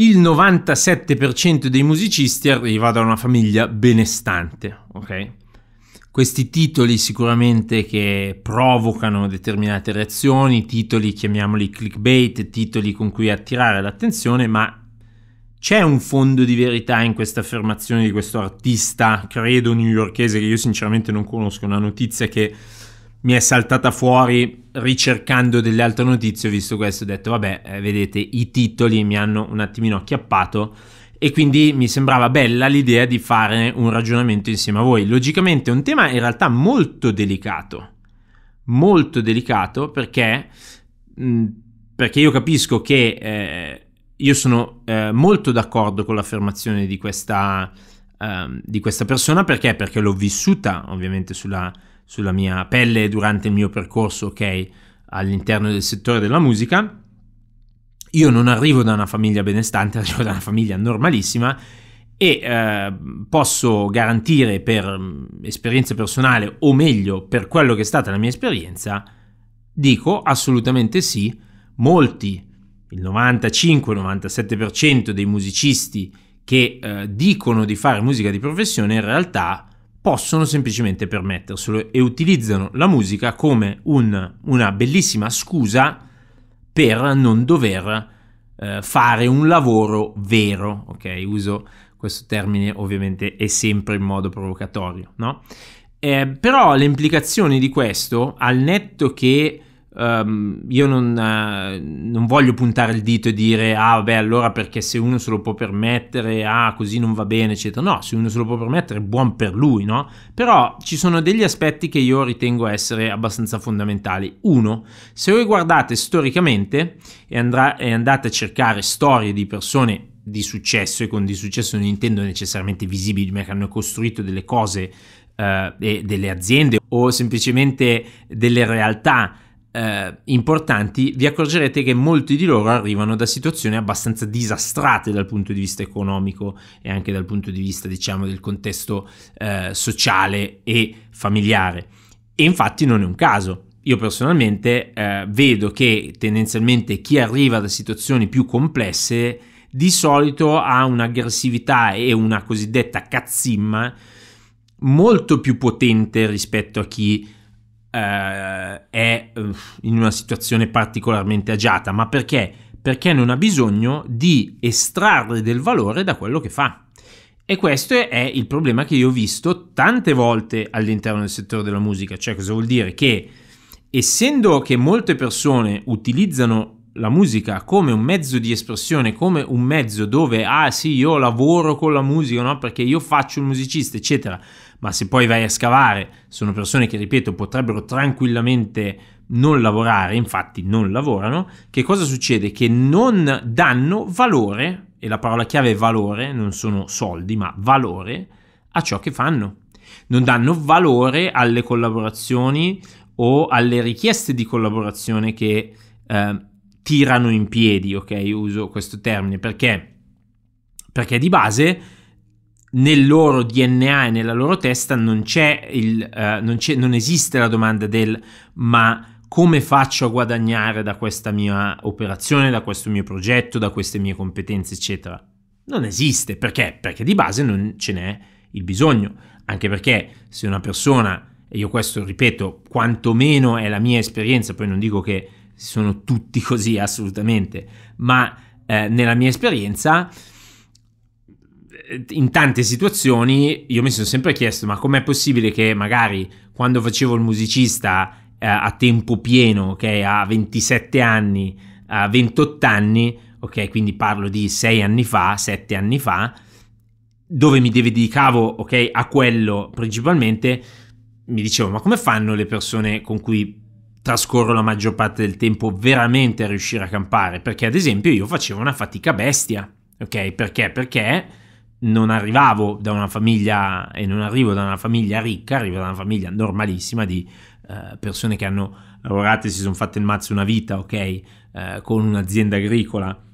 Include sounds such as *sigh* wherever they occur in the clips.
il 97% dei musicisti arriva da una famiglia benestante, ok? Questi titoli sicuramente che provocano determinate reazioni, titoli chiamiamoli clickbait, titoli con cui attirare l'attenzione, ma c'è un fondo di verità in questa affermazione di questo artista, credo newyorchese, che io sinceramente non conosco, una notizia che mi è saltata fuori ricercando delle altre notizie ho visto questo ho detto vabbè eh, vedete i titoli mi hanno un attimino acchiappato e quindi mi sembrava bella l'idea di fare un ragionamento insieme a voi. Logicamente è un tema in realtà molto delicato, molto delicato perché, perché io capisco che eh, io sono eh, molto d'accordo con l'affermazione di questa, eh, di questa persona perché? perché l'ho vissuta ovviamente sulla sulla mia pelle durante il mio percorso, ok, all'interno del settore della musica. Io non arrivo da una famiglia benestante, *laughs* arrivo da una famiglia normalissima e eh, posso garantire per mm, esperienza personale, o meglio, per quello che è stata la mia esperienza, dico assolutamente sì, molti, il 95-97% dei musicisti che eh, dicono di fare musica di professione in realtà possono semplicemente permetterselo e utilizzano la musica come un, una bellissima scusa per non dover eh, fare un lavoro vero, ok? Uso questo termine ovviamente è sempre in modo provocatorio, no? Eh, però le implicazioni di questo, al netto che Um, io non, uh, non, voglio puntare il dito e dire ah vabbè allora perché se uno se lo può permettere ah così non va bene eccetera no se uno se lo può permettere buon per lui no però ci sono degli aspetti che io ritengo essere abbastanza fondamentali uno se voi guardate storicamente e, andrà, e andate a cercare storie di persone di successo e con di successo non intendo necessariamente visibili ma che hanno costruito delle cose uh, e delle aziende o semplicemente delle realtà eh, importanti, vi accorgerete che molti di loro arrivano da situazioni abbastanza disastrate dal punto di vista economico e anche dal punto di vista, diciamo, del contesto eh, sociale e familiare. E infatti non è un caso. Io personalmente eh, vedo che tendenzialmente chi arriva da situazioni più complesse di solito ha un'aggressività e una cosiddetta cazzimma molto più potente rispetto a chi eh, è eh, in una situazione particolarmente agiata, ma perché? Perché non ha bisogno di estrarre del valore da quello che fa. E questo è il problema che io ho visto tante volte all'interno del settore della musica, cioè cosa vuol dire? Che essendo che molte persone utilizzano la musica come un mezzo di espressione, come un mezzo dove, ah sì, io lavoro con la musica, no? Perché io faccio il musicista, eccetera ma se poi vai a scavare sono persone che, ripeto, potrebbero tranquillamente non lavorare, infatti non lavorano, che cosa succede? Che non danno valore, e la parola chiave è valore, non sono soldi, ma valore a ciò che fanno. Non danno valore alle collaborazioni o alle richieste di collaborazione che eh, tirano in piedi, ok? Uso questo termine perché, perché di base nel loro DNA e nella loro testa non, c'è il, uh, non, non esiste la domanda del ma come faccio a guadagnare da questa mia operazione, da questo mio progetto, da queste mie competenze, eccetera. Non esiste perché? Perché di base non ce n'è il bisogno, anche perché se una persona, e io questo ripeto, quantomeno è la mia esperienza, poi non dico che sono tutti così assolutamente, ma eh, nella mia esperienza in tante situazioni io mi sono sempre chiesto ma com'è possibile che magari quando facevo il musicista eh, a tempo pieno, ok, a 27 anni, a 28 anni, ok, quindi parlo di 6 anni fa, 7 anni fa, dove mi dedicavo, ok, a quello principalmente, mi dicevo ma come fanno le persone con cui trascorro la maggior parte del tempo veramente a riuscire a campare? Perché ad esempio io facevo una fatica bestia, ok, perché? Perché non arrivavo da una famiglia e non arrivo da una famiglia ricca, arrivo da una famiglia normalissima di eh, persone che hanno lavorato e si sono fatte il mazzo una vita, ok, eh, con un'azienda agricola.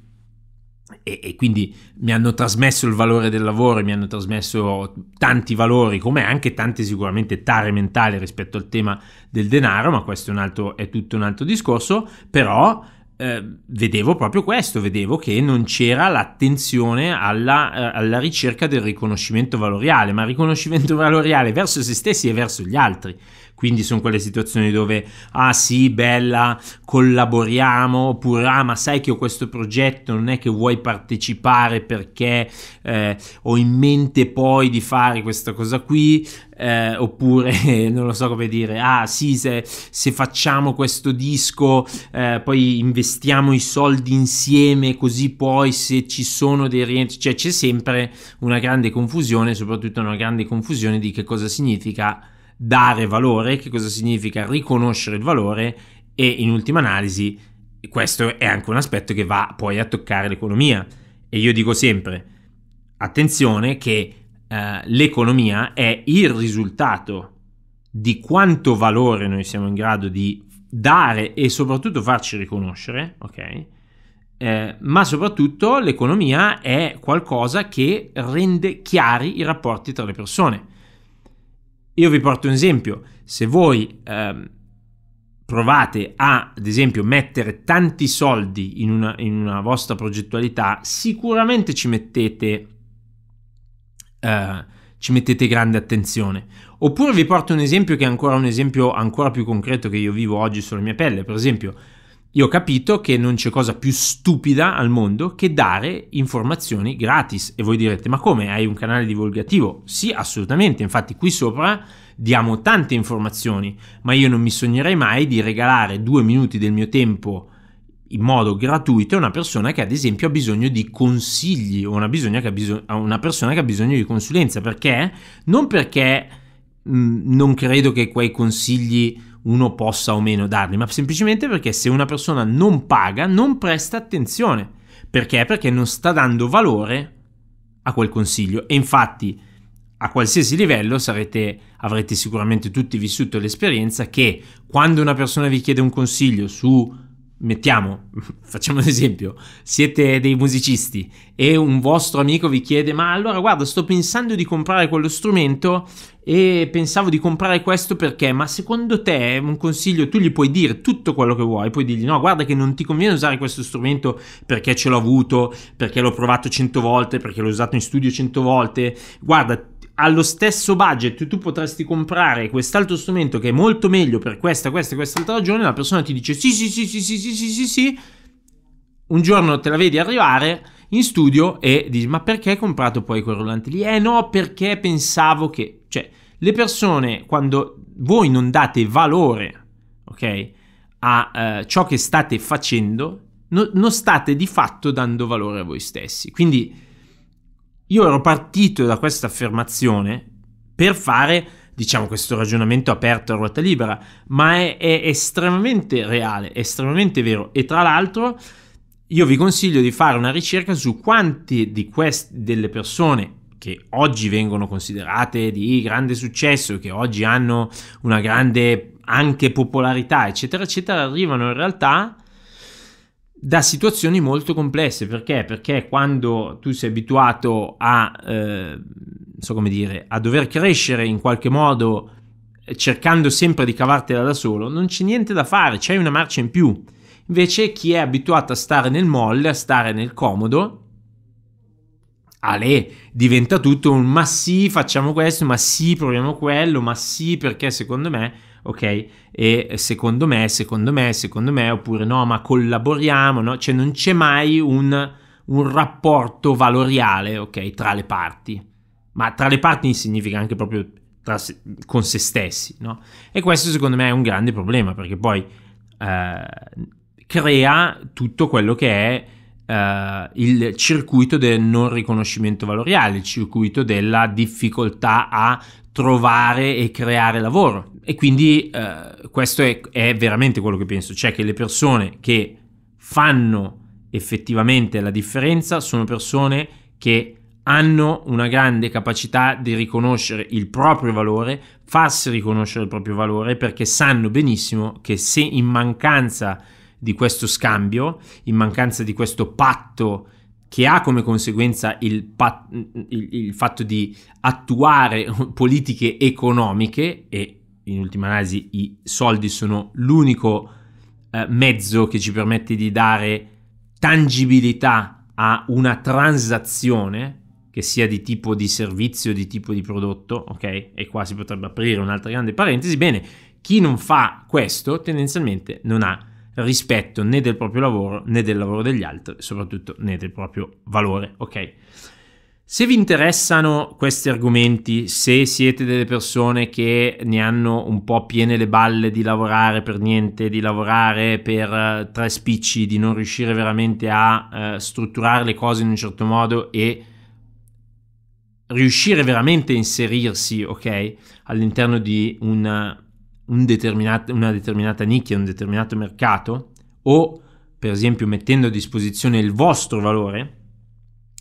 E, e, quindi mi hanno trasmesso il valore del lavoro, mi hanno trasmesso tanti valori, come anche tante sicuramente tare mentali rispetto al tema del denaro, ma questo è, un altro, è tutto un altro discorso, però eh, vedevo proprio questo, vedevo che non c'era l'attenzione alla, eh, alla, ricerca del riconoscimento valoriale, ma riconoscimento *laughs* valoriale verso se stessi e verso gli altri. Quindi sono quelle situazioni dove, ah sì, bella, collaboriamo, oppure, ah ma sai che ho questo progetto, non è che vuoi partecipare perché eh, ho in mente poi di fare questa cosa qui, eh, oppure *laughs* non lo so come dire, ah sì, se, se facciamo questo disco eh, poi investiamo i soldi insieme così poi se ci sono dei rientri, cioè c'è sempre una grande confusione, soprattutto una grande confusione di che cosa significa dare valore, che cosa significa riconoscere il valore e in ultima analisi questo è anche un aspetto che va poi a toccare l'economia. E io dico sempre, attenzione che eh, l'economia è il risultato di quanto valore noi siamo in grado di dare e soprattutto farci riconoscere, ok? Eh, ma soprattutto l'economia è qualcosa che rende chiari i rapporti tra le persone. Io vi porto un esempio, se voi ehm, provate a, ad esempio, mettere tanti soldi in una, in una vostra progettualità, sicuramente ci mettete, eh, ci mettete grande attenzione. Oppure vi porto un esempio che è ancora un esempio ancora più concreto che io vivo oggi sulla mia pelle, per esempio io ho capito che non c'è cosa più stupida al mondo che dare informazioni gratis. E voi direte, ma come? Hai un canale divulgativo? Sì, assolutamente. Infatti qui sopra diamo tante informazioni, ma io non mi sognerei mai di regalare due minuti del mio tempo in modo gratuito a una persona che ad esempio ha bisogno di consigli o una, che bisog- una persona che ha bisogno di consulenza. Perché? Non perché mh, non credo che quei consigli uno possa o meno darli, ma semplicemente perché se una persona non paga, non presta attenzione. Perché? Perché non sta dando valore a quel consiglio. E infatti a qualsiasi livello sarete, avrete sicuramente tutti vissuto l'esperienza che quando una persona vi chiede un consiglio su mettiamo, *laughs* facciamo un esempio, siete dei musicisti e un vostro amico vi chiede ma allora guarda sto pensando di comprare quello strumento e pensavo di comprare questo perché ma secondo te un consiglio tu gli puoi dire tutto quello che vuoi puoi dirgli no guarda che non ti conviene usare questo strumento perché ce l'ho avuto perché l'ho provato cento volte perché l'ho usato in studio cento volte guarda allo stesso budget tu potresti comprare quest'altro strumento che è molto meglio per questa, questa e quest'altra ragione, la persona ti dice sì, sì, sì, sì, sì, sì, sì, sì, sì, un giorno te la vedi arrivare in studio e dici ma perché hai comprato poi quel rullante lì? Eh no, perché pensavo che... Cioè, le persone quando voi non date valore, ok, a eh, ciò che state facendo, no, non state di fatto dando valore a voi stessi. Quindi io ero partito da questa affermazione per fare, diciamo, questo ragionamento aperto a ruota libera, ma è, è estremamente reale, estremamente vero. E tra l'altro, io vi consiglio di fare una ricerca su quante di queste delle persone che oggi vengono considerate di grande successo, che oggi hanno una grande anche popolarità, eccetera, eccetera, arrivano in realtà da situazioni molto complesse. Perché? Perché quando tu sei abituato a, eh, so come dire, a dover crescere in qualche modo eh, cercando sempre di cavartela da solo, non c'è niente da fare, c'è una marcia in più. Invece chi è abituato a stare nel molle, a stare nel comodo, Ale, diventa tutto un ma sì, facciamo questo, ma sì, proviamo quello, ma sì, perché secondo me ok? E secondo me, secondo me, secondo me, oppure no, ma collaboriamo, no? Cioè non c'è mai un, un rapporto valoriale, ok, tra le parti. Ma tra le parti significa anche proprio se, con se stessi, no? E questo secondo me è un grande problema, perché poi eh, crea tutto quello che è Uh, il circuito del non riconoscimento valoriale, il circuito della difficoltà a trovare e creare lavoro e quindi eh, questo è, è, veramente quello che penso, cioè che le persone che fanno effettivamente la differenza sono persone che hanno una grande capacità di riconoscere il proprio valore, farsi riconoscere il proprio valore perché sanno benissimo che se in mancanza di questo scambio, in mancanza di questo patto che ha come conseguenza il, pat- il, il fatto di attuare *laughs* politiche economiche e in ultima analisi i soldi sono l'unico eh, mezzo che ci permette di dare tangibilità a una transazione che sia di tipo di servizio, di tipo di prodotto, ok? E qua si potrebbe aprire un'altra grande parentesi. Bene, chi non fa questo tendenzialmente non ha rispetto né del proprio lavoro né del lavoro degli altri, soprattutto né del proprio valore, ok? Se vi interessano questi argomenti, se siete delle persone che ne hanno un po' piene le balle di lavorare per niente, di lavorare per eh, tre spicci, di non riuscire veramente a uh, strutturare le cose in un certo modo e riuscire veramente a inserirsi, okay, all'interno di una, un determinata, una determinata nicchia, un determinato mercato, o per esempio mettendo a disposizione il vostro valore,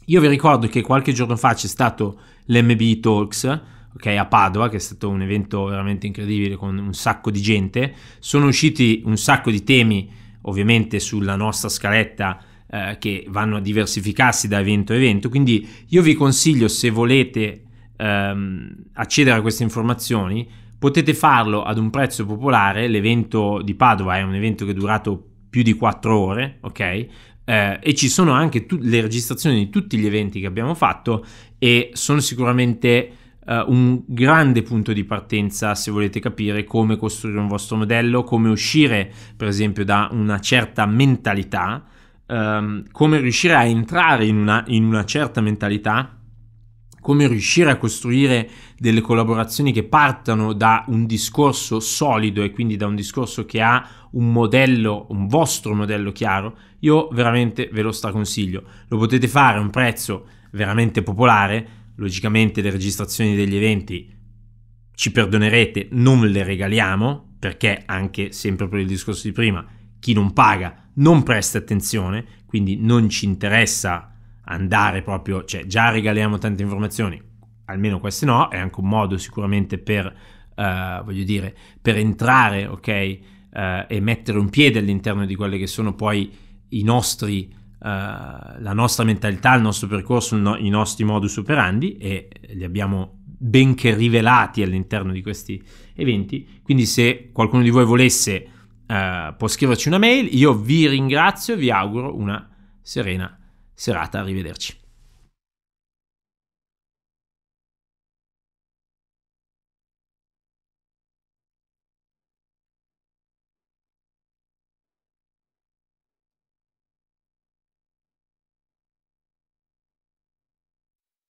io vi ricordo che qualche giorno fa c'è stato l'MB Talks, ok, a Padova, che è stato un evento veramente incredibile con un sacco di gente. Sono usciti un sacco di temi, ovviamente, sulla nostra scaletta eh, che vanno a diversificarsi da evento a evento. Quindi io vi consiglio, se volete ehm, accedere a queste informazioni, potete farlo ad un prezzo popolare. L'evento di Padova è un evento che è durato più di 4 ore, ok? Eh, e ci sono anche tu- le registrazioni di tutti gli eventi che abbiamo fatto e sono sicuramente eh, un grande punto di partenza se volete capire come costruire un vostro modello, come uscire per esempio da una certa mentalità, ehm, come riuscire a entrare in una, in una certa mentalità come riuscire a costruire delle collaborazioni che partano da un discorso solido e quindi da un discorso che ha un modello, un vostro modello chiaro, io veramente ve lo straconsiglio. Lo potete fare a un prezzo veramente popolare, logicamente le registrazioni degli eventi ci perdonerete, non le regaliamo, perché anche sempre per il discorso di prima, chi non paga non presta attenzione, quindi non ci interessa andare proprio, cioè già regaliamo tante informazioni, almeno queste no, è anche un modo sicuramente per, uh, voglio dire, per entrare, ok, uh, e mettere un piede all'interno di quelle che sono poi i nostri... Uh, la nostra mentalità, il nostro percorso, no, i nostri modus operandi e li abbiamo benché rivelati all'interno di questi eventi. Quindi se qualcuno di voi volesse uh, può scriverci una mail, io vi ringrazio, vi auguro una serena serata, arrivederci.